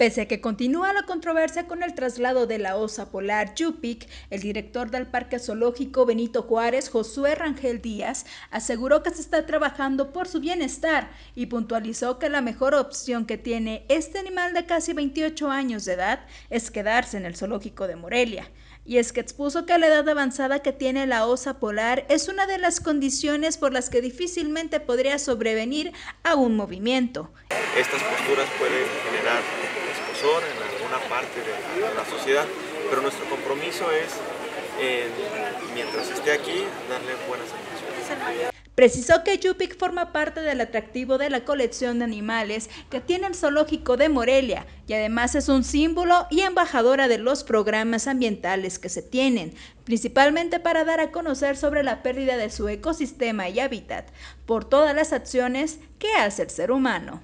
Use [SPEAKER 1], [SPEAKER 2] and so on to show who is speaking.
[SPEAKER 1] Pese a que continúa la controversia con el traslado de la osa polar Yupik, el director del Parque Zoológico Benito Juárez, Josué Rangel Díaz, aseguró que se está trabajando por su bienestar y puntualizó que la mejor opción que tiene este animal de casi 28 años de edad es quedarse en el Zoológico de Morelia. Y es que expuso que la edad avanzada que tiene la osa polar es una de las condiciones por las que difícilmente podría sobrevenir a un movimiento.
[SPEAKER 2] Estas posturas pueden generar en alguna parte de, la sociedad, pero nuestro compromiso es, mientras esté aquí, darle buenas atenciones.
[SPEAKER 1] Precisó que Yupik forma parte del atractivo de la colección de animales que tiene el zoológico de Morelia y además es un símbolo y embajadora de los programas ambientales que se tienen, principalmente para dar a conocer sobre la pérdida de su ecosistema y hábitat por todas las acciones que hace el ser humano.